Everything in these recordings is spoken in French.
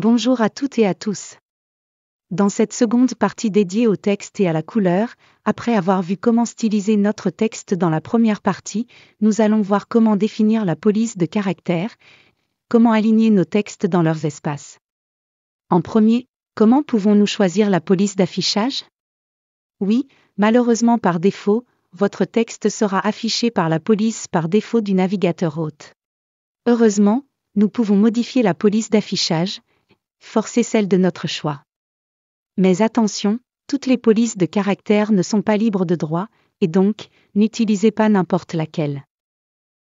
Bonjour à toutes et à tous. Dans cette seconde partie dédiée au texte et à la couleur, après avoir vu comment styliser notre texte dans la première partie, nous allons voir comment définir la police de caractère, comment aligner nos textes dans leurs espaces. En premier, comment pouvons-nous choisir la police d'affichage Oui, malheureusement par défaut, votre texte sera affiché par la police par défaut du navigateur hôte. Heureusement, nous pouvons modifier la police d'affichage, Forcez celle de notre choix. Mais attention, toutes les polices de caractère ne sont pas libres de droit, et donc, n'utilisez pas n'importe laquelle.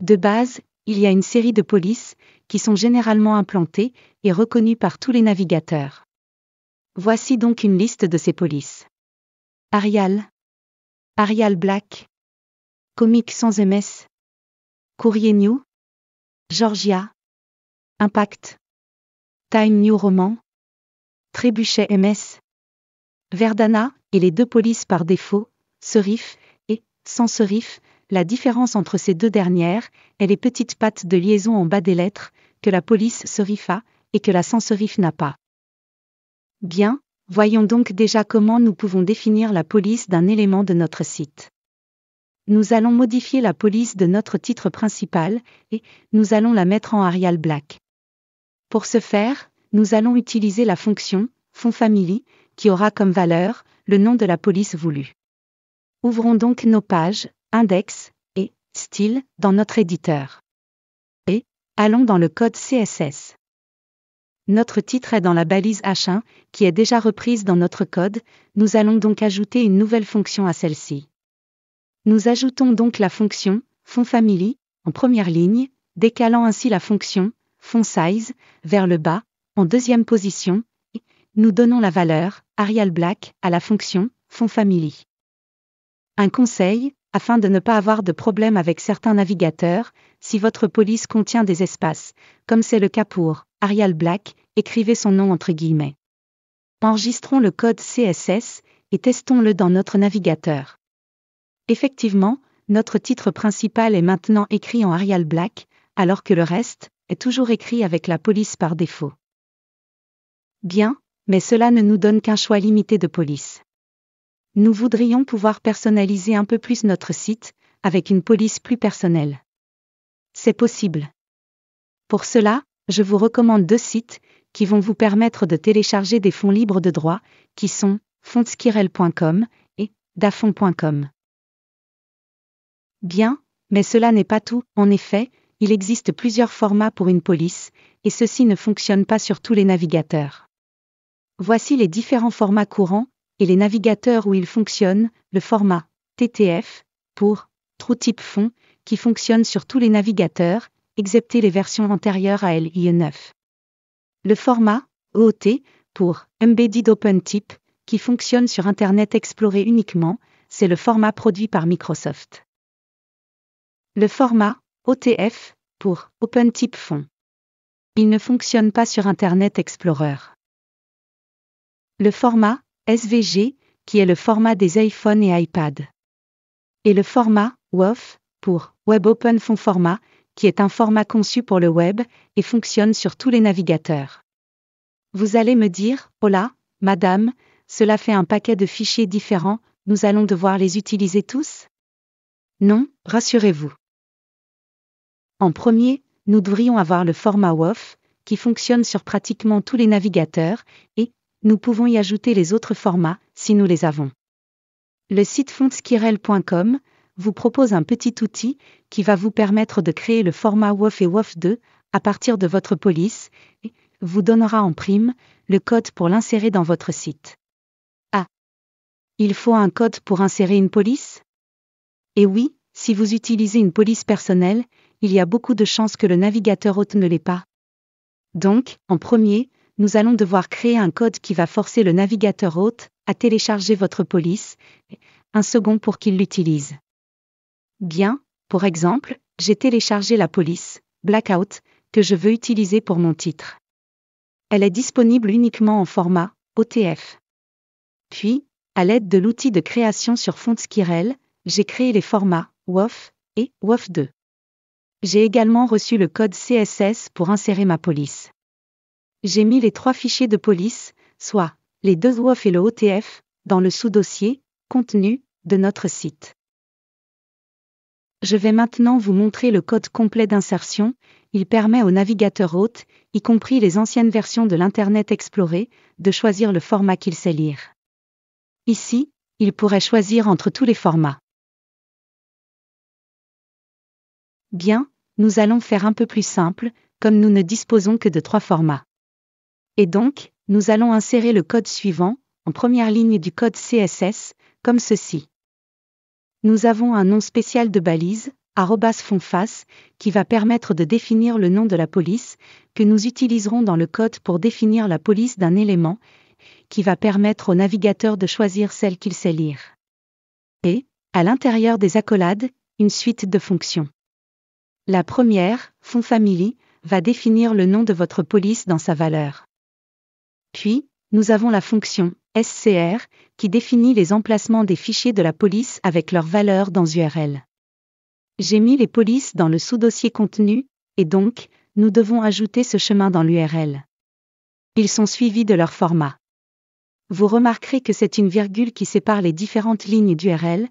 De base, il y a une série de polices, qui sont généralement implantées et reconnues par tous les navigateurs. Voici donc une liste de ces polices. Arial. Arial Black. Comic sans MS. Courrier New. Georgia. Impact. Time New Roman, Trébuchet MS, Verdana et les deux polices par défaut, Serif et, sans Serif, la différence entre ces deux dernières est les petites pattes de liaison en bas des lettres que la police Serif a et que la sans Serif n'a pas. Bien, voyons donc déjà comment nous pouvons définir la police d'un élément de notre site nous allons modifier la police de notre titre principal et nous allons la mettre en Arial Black. Pour ce faire, nous allons utiliser la fonction Fond Family qui aura comme valeur le nom de la police voulue. Ouvrons donc nos pages Index et Style dans notre éditeur. Et allons dans le code CSS. Notre titre est dans la balise H1 qui est déjà reprise dans notre code, nous allons donc ajouter une nouvelle fonction à celle-ci. Nous ajoutons donc la fonction font Family en première ligne, décalant ainsi la fonction font size, vers le bas, en deuxième position, nous donnons la valeur, Arial Black, à la fonction, font family. Un conseil, afin de ne pas avoir de problème avec certains navigateurs, si votre police contient des espaces, comme c'est le cas pour Arial Black, écrivez son nom entre guillemets. Enregistrons le code CSS et testons-le dans notre navigateur. Effectivement, notre titre principal est maintenant écrit en Arial Black, alors que le reste, est toujours écrit avec la police par défaut. Bien, mais cela ne nous donne qu'un choix limité de police. Nous voudrions pouvoir personnaliser un peu plus notre site, avec une police plus personnelle. C'est possible. Pour cela, je vous recommande deux sites qui vont vous permettre de télécharger des fonds libres de droit, qui sont fontskirel.com et dafond.com. Bien, mais cela n'est pas tout, en effet, il existe plusieurs formats pour une police, et ceux-ci ne fonctionnent pas sur tous les navigateurs. Voici les différents formats courants, et les navigateurs où ils fonctionnent, le format TTF, pour True Type qui fonctionne sur tous les navigateurs, excepté les versions antérieures à LIE 9. Le format OT pour Embedded Open qui fonctionne sur Internet Explorer uniquement, c'est le format produit par Microsoft. Le format OTF, pour OpenType Font. Il ne fonctionne pas sur Internet Explorer. Le format, SVG, qui est le format des iPhone et iPad. Et le format, WOF, pour Web Open Font Format, qui est un format conçu pour le web et fonctionne sur tous les navigateurs. Vous allez me dire, oh là, madame, cela fait un paquet de fichiers différents, nous allons devoir les utiliser tous Non, rassurez-vous. En premier, nous devrions avoir le format WOF, qui fonctionne sur pratiquement tous les navigateurs, et nous pouvons y ajouter les autres formats, si nous les avons. Le site fontsquirrel.com vous propose un petit outil qui va vous permettre de créer le format WOF et WOF2 à partir de votre police et vous donnera en prime le code pour l'insérer dans votre site. Ah Il faut un code pour insérer une police Et eh oui, si vous utilisez une police personnelle, il y a beaucoup de chances que le navigateur hôte ne l'ait pas. Donc, en premier, nous allons devoir créer un code qui va forcer le navigateur hôte à télécharger votre police, un second pour qu'il l'utilise. Bien, pour exemple, j'ai téléchargé la police, Blackout, que je veux utiliser pour mon titre. Elle est disponible uniquement en format OTF. Puis, à l'aide de l'outil de création sur Skirel, j'ai créé les formats WOF et WOF2. J'ai également reçu le code CSS pour insérer ma police. J'ai mis les trois fichiers de police, soit les deux WOF et le OTF, dans le sous-dossier Contenu de notre site. Je vais maintenant vous montrer le code complet d'insertion, il permet au navigateur hôte, y compris les anciennes versions de l'Internet Explorer, de choisir le format qu'il sait lire. Ici, il pourrait choisir entre tous les formats. Bien, nous allons faire un peu plus simple, comme nous ne disposons que de trois formats. Et donc, nous allons insérer le code suivant, en première ligne du code CSS, comme ceci. Nous avons un nom spécial de balise, face, qui va permettre de définir le nom de la police, que nous utiliserons dans le code pour définir la police d'un élément, qui va permettre au navigateur de choisir celle qu'il sait lire. Et, à l'intérieur des accolades, une suite de fonctions. La première, Fonds Family, va définir le nom de votre police dans sa valeur. Puis, nous avons la fonction SCR qui définit les emplacements des fichiers de la police avec leurs valeurs dans URL. J'ai mis les polices dans le sous-dossier contenu, et donc, nous devons ajouter ce chemin dans l'URL. Ils sont suivis de leur format. Vous remarquerez que c'est une virgule qui sépare les différentes lignes d'URL,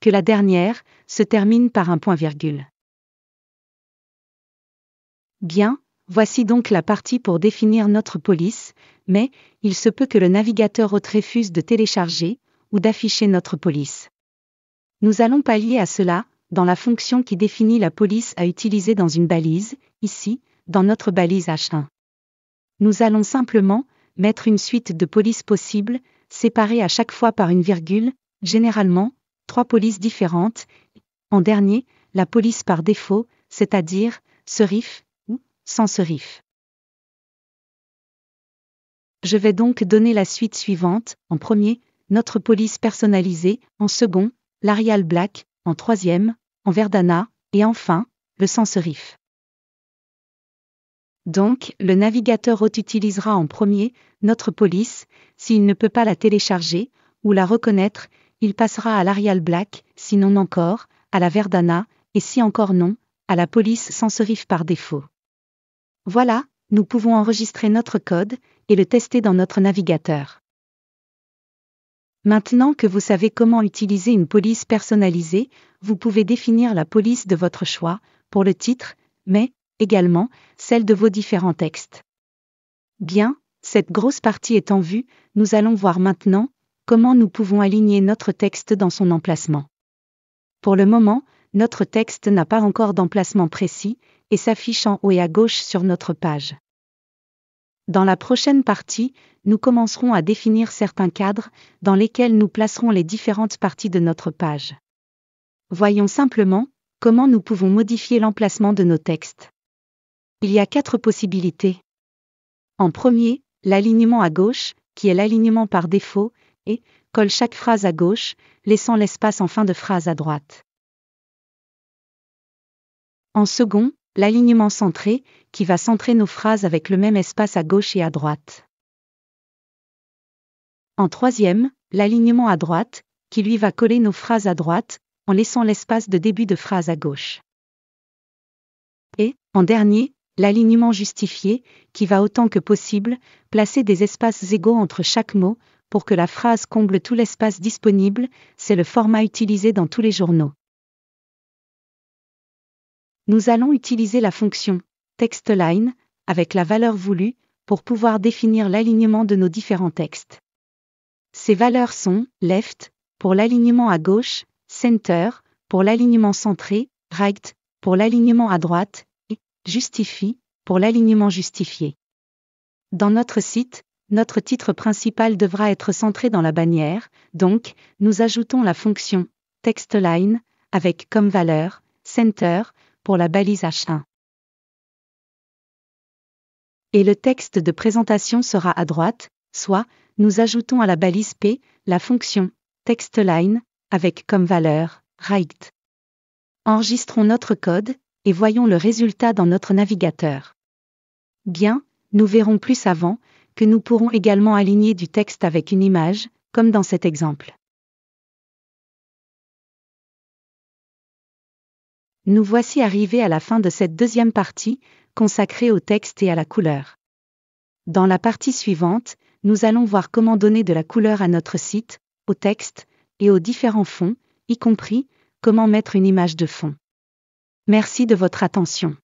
que la dernière se termine par un point-virgule. Bien, voici donc la partie pour définir notre police, mais il se peut que le navigateur autre refuse de télécharger ou d'afficher notre police. Nous allons pallier à cela dans la fonction qui définit la police à utiliser dans une balise, ici, dans notre balise H1. Nous allons simplement mettre une suite de polices possibles, séparées à chaque fois par une virgule, généralement, trois polices différentes. En dernier, la police par défaut, c'est-à-dire, ce sans Je vais donc donner la suite suivante, en premier, notre police personnalisée, en second, l'Arial Black, en troisième, en Verdana, et enfin, le sans Donc, le navigateur hôte utilisera en premier notre police, s'il ne peut pas la télécharger ou la reconnaître, il passera à l'Arial Black, sinon encore, à la Verdana, et si encore non, à la police sans par défaut. Voilà, nous pouvons enregistrer notre code et le tester dans notre navigateur. Maintenant que vous savez comment utiliser une police personnalisée, vous pouvez définir la police de votre choix, pour le titre, mais, également, celle de vos différents textes. Bien, cette grosse partie étant vue, nous allons voir maintenant comment nous pouvons aligner notre texte dans son emplacement. Pour le moment, notre texte n'a pas encore d'emplacement précis, et s'affiche en haut et à gauche sur notre page. Dans la prochaine partie, nous commencerons à définir certains cadres dans lesquels nous placerons les différentes parties de notre page. Voyons simplement comment nous pouvons modifier l'emplacement de nos textes. Il y a quatre possibilités. En premier, l'alignement à gauche, qui est l'alignement par défaut, et colle chaque phrase à gauche, laissant l'espace en fin de phrase à droite. En second, l'alignement centré, qui va centrer nos phrases avec le même espace à gauche et à droite. En troisième, l'alignement à droite, qui lui va coller nos phrases à droite, en laissant l'espace de début de phrase à gauche. Et, en dernier, l'alignement justifié, qui va autant que possible, placer des espaces égaux entre chaque mot, pour que la phrase comble tout l'espace disponible, c'est le format utilisé dans tous les journaux nous allons utiliser la fonction textLine avec la valeur voulue pour pouvoir définir l'alignement de nos différents textes. Ces valeurs sont left pour l'alignement à gauche, center pour l'alignement centré, right pour l'alignement à droite et Justify » pour l'alignement justifié. Dans notre site, notre titre principal devra être centré dans la bannière, donc nous ajoutons la fonction textLine avec comme valeur center pour la balise H1. Et le texte de présentation sera à droite, soit nous ajoutons à la balise P la fonction textLine avec comme valeur Write. Enregistrons notre code et voyons le résultat dans notre navigateur. Bien, nous verrons plus avant que nous pourrons également aligner du texte avec une image, comme dans cet exemple. Nous voici arrivés à la fin de cette deuxième partie, consacrée au texte et à la couleur. Dans la partie suivante, nous allons voir comment donner de la couleur à notre site, au texte et aux différents fonds, y compris comment mettre une image de fond. Merci de votre attention.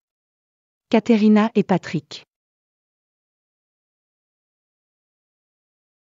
Katerina et Patrick.